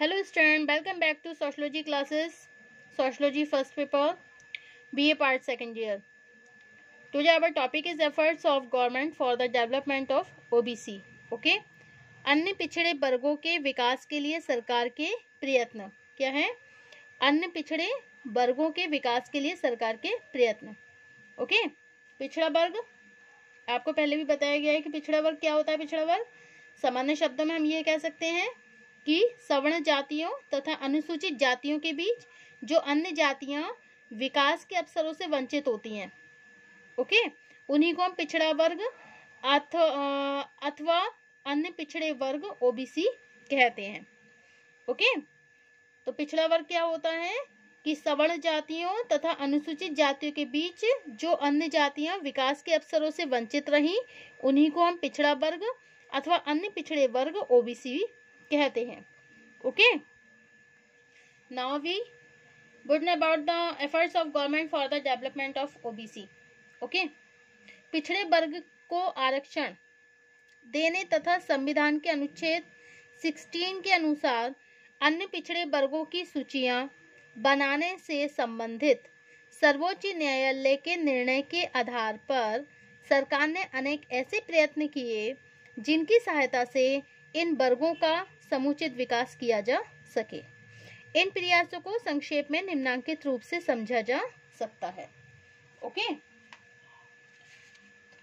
Hello student welcome back to sociology classes sociology first paper BA part second year today our topic is efforts of government for the development of OBC okay अन्य पिछड़े वर्गों के विकास के लिए सरकार के प्रयत्न क्या है अन्य पिछड़े वर्गों के विकास के लिए सरकार के प्रयत्न ओके पिछड़ा वर्ग आपको पहले भी बताया गया है कि पिछड़ा वर्ग क्या होता है पिछड़ा वर्ग सामान्य शब्दों में हम ये कह सकते हैं कि सवर्ण जातियों तथा अनुसूचित जातियों के बीच जो अन्य जातियां विकास के अवसरों से वंचित होती हैं ओके उन्हीं को हम पिछड़ा वर्ग अथवा अन्य पिछड़े वर्ग ओबीसी कहते हैं ओके तो पिछड़ा वर्ग क्या होता है कि सवर्ण जातियों तथा अनुसूचित जातियों के बीच जो अन्य जातियां विकास के अवसरों से वंचित रहीं उन्हीं को हम पिछड़ा वर्ग अथवा अन्य पिछड़े वर्ग ओबीसी कहते हैं okay now we wooden about the efforts of government for the development of OBC okay पिछड़े वर्ग को आरक्षण देने तथा संविधान के अनुच्छेद 16 के अनुसार अन्य पिछड़े वर्गों की सूचियां बनाने से संबंधित सर्वोच्च न्यायालय के निर्णय के आधार पर सरकार ने अनेक ऐसे प्रयत्न किए जिनकी सहायता से इन वर्गों का समुचित विकास किया जा सके इन प्रयासों को संक्षेप में निम्नांकित रूप से समझा जा सकता है ओके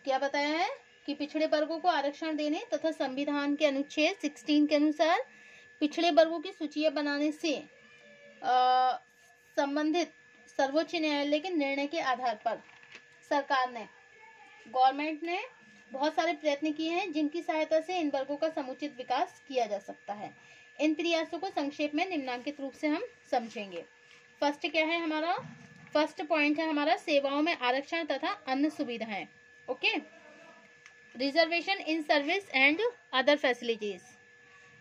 क्या बताया है कि पिछड़े वर्गों को आरक्षण देने तथा संविधान के अनुच्छेद 16 के अनुसार पिछड़े वर्गों की सूचियां बनाने से संबंधित सर्वोच्च न्यायालय के निर्णय के आधार पर सरकार ने गवर्नमेंट ने बहुत सारे प्रयत्न किए हैं जिनकी सहायता से इन वर्गों का समुचित विकास किया जा सकता है इन प्रयासों को संक्षेप में निम्नांकित रूप से हम समझेंगे फर्स्ट क्या है हमारा फर्स्ट पॉइंट है हमारा सेवाओं में आरक्षण तथा अन्य सुविधाएं okay reservation in service and other facilities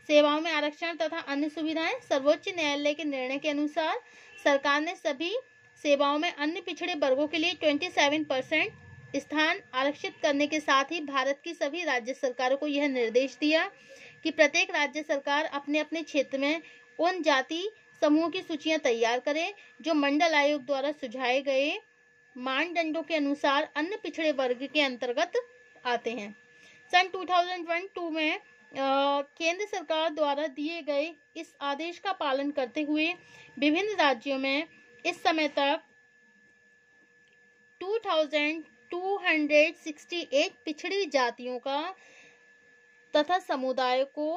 सेवाओं में आरक्षण तथा अन्य सुविधाएं सर्वोच्च न्यायालय के निर्णय के अनुसार सरकार ने सभी सेवाओं में अन्य पिछड़े वर्गों के लिए 27 परसेंट स्थान आरक्षित करने के साथ ही भारत की सभी राज्य सरकारों को यह निर्देश दिया कि प्रत्येक राज्य सरकार अपने अपने क्षेत्र में उन जाति समूह की सूचियां तैयार करें जो मंडल आयोग द्वारा सुझाए गए मानदंडों के अनुसार अन्य पिछड़े वर्ग के अंतर्गत आते हैं सन 2001-2 में केंद्र सरकार द्वारा दिए गए इस आदेश का पालन करते हुए विभिन्न राज्यों में इस समय तक 2000 268 पिछड़ी जातियों का तथा समुदाय को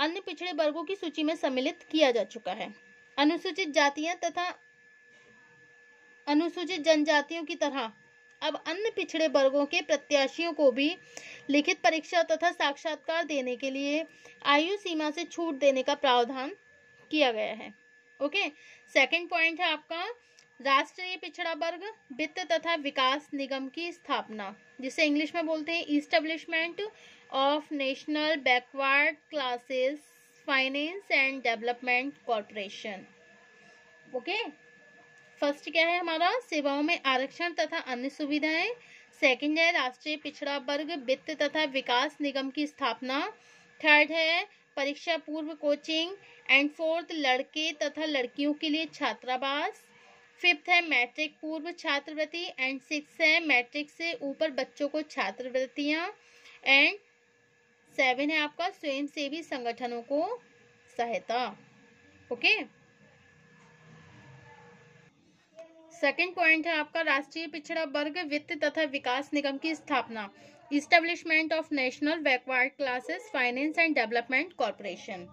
अन्य पिछड़े वर्गों की सूची में सम्मिलित किया जा चुका है अनुसूचित जातियां तथा अनुसूचित जनजातियों की तरह अब अन्य पिछड़े वर्गों के प्रत्याशियों को भी लिखित परीक्षा तथा साक्षात्कार देने के लिए आयु सीमा से छूट देने का प्रावधान किया गया है ओके सेकंड पॉइंट है आपका राष्ट्रीय पिछड़ा वर्ग वित्त तथा विकास निगम की स्थापना जिसे इंग्लिश में बोलते हैं establishment of national backward classes finance and development corporation okay first क्या है हमारा सेवाओं में आरक्षण तथा अन्य सुविधाएं सेकंड है राष्ट्रीय पिछड़ा वर्ग वित्त तथा विकास निगम की स्थापना थर्ड है परीक्षा पूर्व कोचिंग एंड फोर्थ लड़के तथा लड़कियों के लिए छात्रावास फिफ्थ है मैट्रिक पूर्व छात्रवृत्ति एंड सिक्स है मैट्रिक से ऊपर बच्चों को छात्रवृत्तियाँ एंड सेवन है आपका स्वयंसेवी संगठनों को सहायता ओके सेकेंड पॉइंट है आपका राष्ट्रीय पिछड़ा वर्ग वित्त तथा विकास निगम की स्थापना establishment of national backward classes finance and development corporation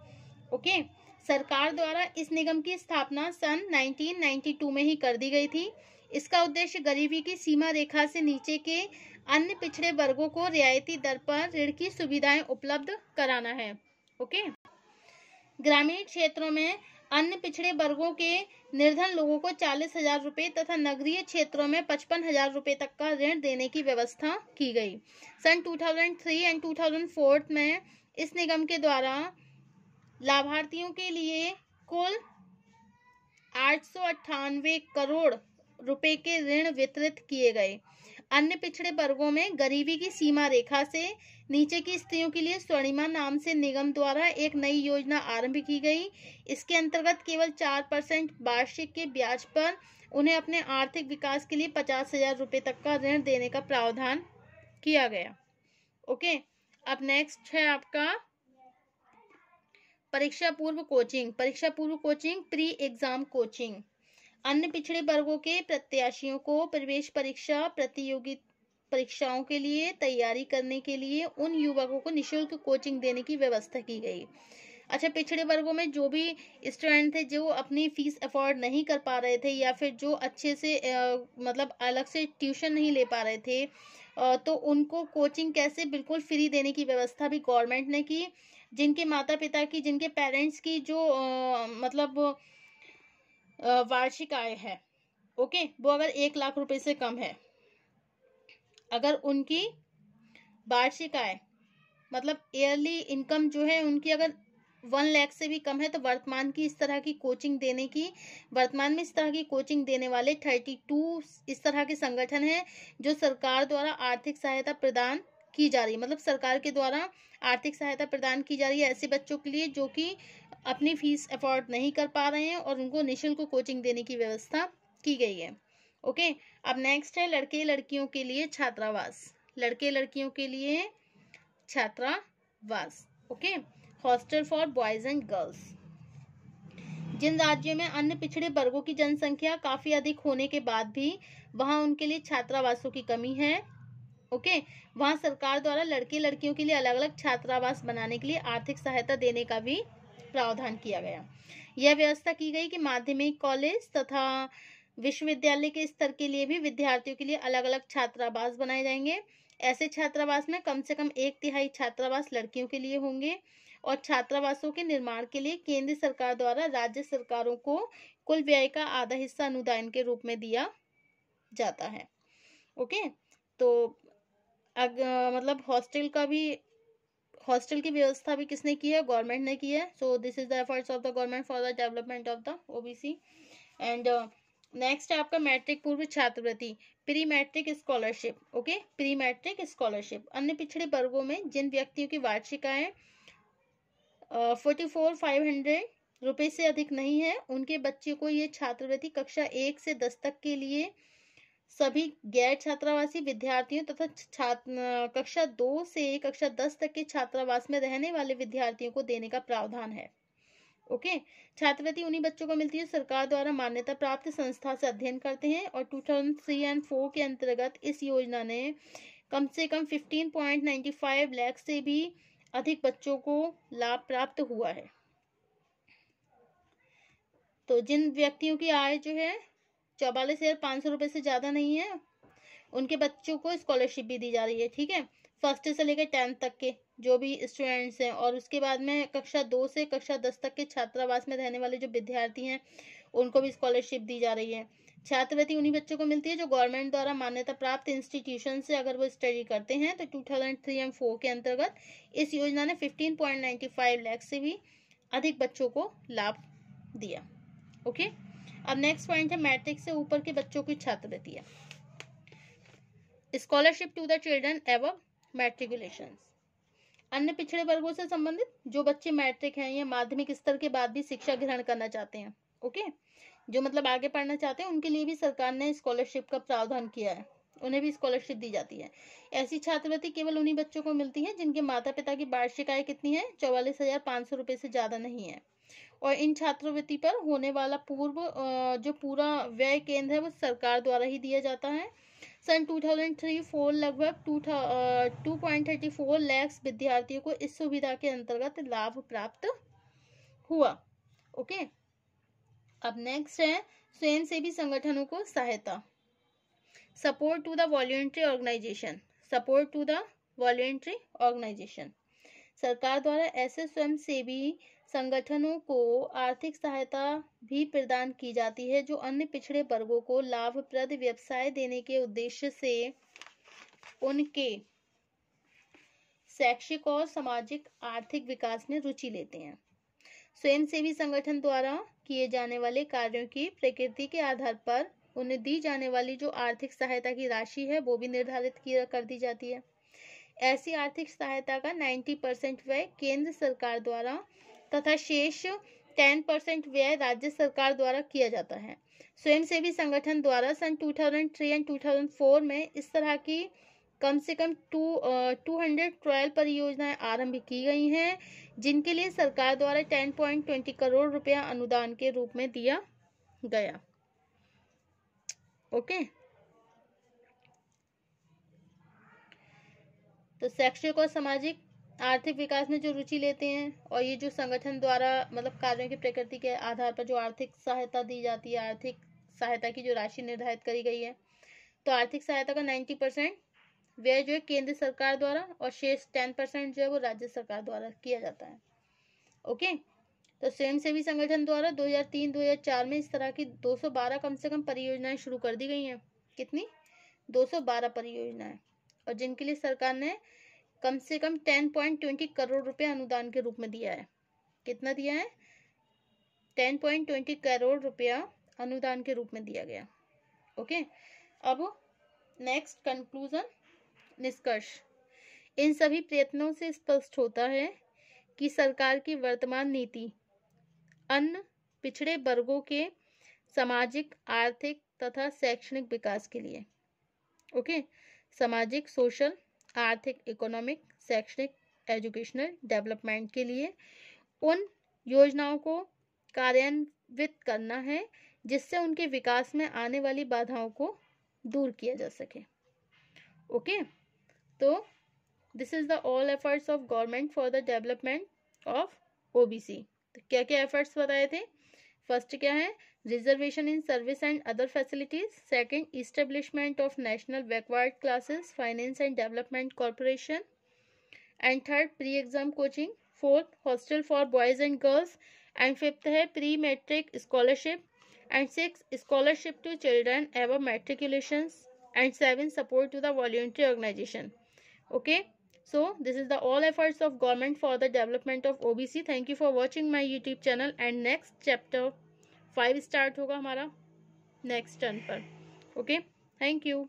okay सरकार द्वारा इस निगम की स्थापना सन 1992 में ही कर दी गई थी इसका उद्देश्य गरीबी की सीमा रेखा से नीचे के अन्य पिछड़े वर्गों को रियायती दर पर ऋण की सुविधाएं उपलब्ध कराना है ओके ग्रामीण क्षेत्रों में अन्य पिछड़े वर्गों के निर्धन लोगों को चालीस हजार रूपए तथा नगरीय क्षेत्रों में पचपन हजार रूपए तक का ऋण देने की व्यवस्था की गई सन 2003 एंड 2004 में इस निगम के द्वारा लाभार्थियों के लिए कुल आठ करोड़ रुपए के ऋण वितरित किए गए अन्य पिछड़े वर्गों में गरीबी की सीमा रेखा से नीचे की स्त्रियों के लिए स्वर्णिमा नाम से निगम द्वारा एक नई योजना आरंभ की गई इसके अंतर्गत केवल चार परसेंट वार्षिक के ब्याज पर उन्हें अपने आर्थिक विकास के लिए पचास हजार रुपये तक का ऋण देने का प्रावधान किया गया ओके अब नेक्स्ट है आपका परीक्षा पूर्व कोचिंग परीक्षा पूर्व कोचिंग प्री एग्जाम कोचिंग अन्य पिछड़े वर्गों के प्रत्याशियों को प्रवेश परीक्षा प्रतियोगी परीक्षाओं के लिए तैयारी करने के लिए उन युवकों को निशुल्क कोचिंग देने की व्यवस्था की गई अच्छा पिछड़े वर्गों में जो भी स्टूडेंट थे जो अपनी फीस अफोर्ड नहीं कर पा रहे थे या फिर जो अच्छे से आ, मतलब अलग से ट्यूशन नहीं ले पा रहे थे आ, तो उनको कोचिंग कैसे बिल्कुल फ्री देने की व्यवस्था भी गवर्नमेंट ने की जिनके माता पिता की जिनके पेरेंट्स की जो आ, मतलब वार्षिक आय है ओके वो अगर एक लाख रुपए से कम है अगर उनकी वार्षिक आय मतलब ईयरली इनकम जो है उनकी अगर वन लैख से भी कम है तो वर्तमान की इस तरह की कोचिंग देने की वर्तमान में इस तरह की कोचिंग देने वाले थर्टी टू इस तरह के संगठन हैं जो सरकार द्वारा आर्थिक सहायता प्रदान की जा रही है मतलब सरकार के द्वारा आर्थिक सहायता प्रदान की जा रही है ऐसे बच्चों के लिए जो कि अपनी फीस अफोर्ड नहीं कर पा रहे हैं और उनको निःशुल्क कोचिंग देने की व्यवस्था की गई है ओके अब नेक्स्ट है लड़के लड़कियों के लिए छात्रावास लड़के लड़कियों के लिए छात्रावास okay hostel for boys and girls जिन राज्यों में अन्य पिछड़े वर्गों की जनसंख्या काफ़ी अधिक होने के बाद भी वहां उनके लिए छात्रावासों की कमी है ओके वहाँ सरकार द्वारा लड़के लड़कियों के लिए अलग अलग छात्रावास बनाने के लिए आर्थिक सहायता देने का भी प्रावधान किया गया यह व्यवस्था की गई कि माध्यमिक कॉलेज तथा विश्वविद्यालय के स्तर के लिए भी विद्यार्थियों के लिए अलग अलग छात्रावास बनाए जाएंगे ऐसे छात्रावास में कम से कम एक तिहाई छात्रावास लड़कियों के लिए होंगे और छात्रावासों के निर्माण के लिए केंद्र सरकार द्वारा राज्य सरकारों को कुल व्यय का आधा हिस्सा अनुदान के रूप में दिया जाता है ओके तो अग, मतलब हॉस्टल का भी हॉस्टल की व्यवस्था भी किसने की है गवर्नमेंट ने की है so this is the efforts of the government for the development of the OBC and next है आपका मैट्रिक पूर्व छात्रवृत्ति pre matric scholarship okay pre matric scholarship अन्य पिछड़े वर्गों में जिन व्यक्तियों की वार्षिक आय फोर्टी फोर से अधिक नहीं है उनके बच्चे को ये छात्रवृत्ति कक्षा एक से दस तक के लिए सभी गैर छात्रावासी विद्यार्थियों तथा छात्र कक्षा दो से कक्षा दस तक के छात्रावास में रहने वाले विद्यार्थियों को देने का प्रावधान है ओके छात्रवृत्ति उन्हीं बच्चों को मिलती है सरकार द्वारा मान्यता प्राप्त संस्था से अध्ययन करते हैं और two thousand three and four के अंतर्गत इस योजना ने कम से कम fifteen point ninety five lakh से भी अधिक बच्चों को लाभ प्राप्त हुआ है तो जिन व्यक्तियों की आय जो है चौवालीस हज़ार पाँच सौ रुपये से ज़्यादा नहीं है उनके बच्चों को स्कॉलरशिप भी दी जा रही है ठीक है फर्स्ट से लेकर टेंथ तक के जो भी स्टूडेंट्स हैं और उसके बाद में कक्षा दो से कक्षा दस तक के छात्रावास में रहने वाले जो विद्यार्थी हैं उनको भी स्कॉलरशिप दी जा रही है छात्रवृत्ति उन्हीं बच्चों को मिलती है जो गवर्नमेंट द्वारा मान्यता प्राप्त इंस्टीट्यूशन से अगर वो स्टडी करते हैं तो two thousand three and four के अंतर्गत इस योजना ने fifteen point ninety five lakh से भी अधिक बच्चों को लाभ दिया ओके okay? अब नेक्स्ट पॉइंट है मैट्रिक से ऊपर के बच्चों की है स्कॉलरशिप टू द चिल्ड्रन एवं मैट्रिकुलेशन अन्य पिछड़े वर्गों से संबंधित जो बच्चे मैट्रिक हैं या माध्यमिक स्तर के बाद भी शिक्षा ग्रहण करना चाहते हैं ओके जो मतलब आगे पढ़ना चाहते हैं उनके लिए भी सरकार ने स्कॉलरशिप का प्रावधान किया है उन्हें भी स्कॉलरशिप दी जाती है ऐसी छात्रवृत्ति केवल उन्हीं बच्चों को मिलती है जिनके माता पिता की वार्षिक आय कितनी है चौवालीस हजार पाँच सौ रुपए से ज़्यादा नहीं है और इन छात्रवृत्ति पर होने वाला पूर्व जो पूरा व्यय केंद्र है वो सरकार द्वारा ही दिया जाता है सन 2003-4 लगभग two two point thirty four lakhs विद्यार्थियों को इस सुविधा के अंतर्गत लाभ प्राप्त हुआ ओके अब नेक्स्ट है स्वयंसेवी संगठनों को सहायता support to the voluntary organisation support to the voluntary organisation सरकार द्वारा ऐसे स्वयंसेवी सेवी संगठनों को आर्थिक सहायता भी प्रदान की जाती है जो अन्य पिछड़े वर्गों को लाभप्रद व्यवसाय देने के उद्देश्य से उनके शैक्षिक और सामाजिक आर्थिक विकास में रुचि लेते हैं स्वयंसेवी संगठन द्वारा किए जाने वाले कार्यों की प्रकृति के आधार पर उन्हें दी जाने वाली जो आर्थिक सहायता की राशि है वो भी निर्धारित कर दी जाती है ऐसी आर्थिक सहायता का 90 परसेंट व्यय केंद्र सरकार द्वारा तथा शेष टेन परसेंट व्यय राज्य सरकार द्वारा किया जाता है स्वयंसेवी संगठन द्वारा सन 2003 एंड 2004 में इस तरह की कम से कम टू टू हंड्रेड ट्रायल परियोजनाएं आरंभ की गई हैं जिनके लिए सरकार द्वारा टेन पॉइंट ट्वेंटी करोड़ रुपया अनुदान के रूप में दिया गया ओके तो शैक्षिक और सामाजिक आर्थिक विकास में जो रुचि लेते हैं और ये जो संगठन द्वारा मतलब कार्यों की प्रकृति के आधार पर जो आर्थिक सहायता दी जाती है आर्थिक सहायता की जो राशि निर्धारित करी गई है तो आर्थिक सहायता का नाइन्टी परसेंट व्यय जो है केंद्र सरकार द्वारा और शेष टेन परसेंट जो है वो राज्य सरकार द्वारा किया जाता है ओके तो स्वयंसेवी संगठन द्वारा 2003-2004 में इस तरह की 212 कम से कम परियोजनाएं शुरू कर दी गई हैं कितनी 212 परियोजनाएं और जिनके लिए सरकार ने कम से कम टेन पॉइंट ट्वेंटी करोड़ रुपए अनुदान के रूप में दिया है कितना दिया है टेन पॉइंट ट्वेंटी करोड़ रुपया अनुदान के रूप में दिया गया ओके अब नेक्स्ट कंक्लूजन निष्कर्ष इन सभी प्रयत्नों से स्पष्ट होता है कि सरकार की वर्तमान नीति अन्य पिछड़े वर्गों के सामाजिक आर्थिक तथा शैक्षणिक विकास के लिए ओके सामाजिक सोशल आर्थिक इकोनॉमिक शैक्षणिक एजुकेशनल डेवलपमेंट के लिए उन योजनाओं को कार्यान्वित करना है जिससे उनके विकास में आने वाली बाधाओं को दूर किया जा सके ओके तो this is the all efforts of government for the development of OBC तो क्या क्या एफर्ट्स बताए थे फर्स्ट क्या है reservation in service and other facilities second establishment of national backward classes finance and development corporation and third pre-exam coaching fourth hostel for boys and girls and fifth pre pre-metric scholarship. And and scholarship to children children matriculations and seven support to the voluntary organization okay so this is the all efforts of government for the development of obc thank you for watching my youtube channel and next chapter five start होगा हमारा next turn पर okay thank you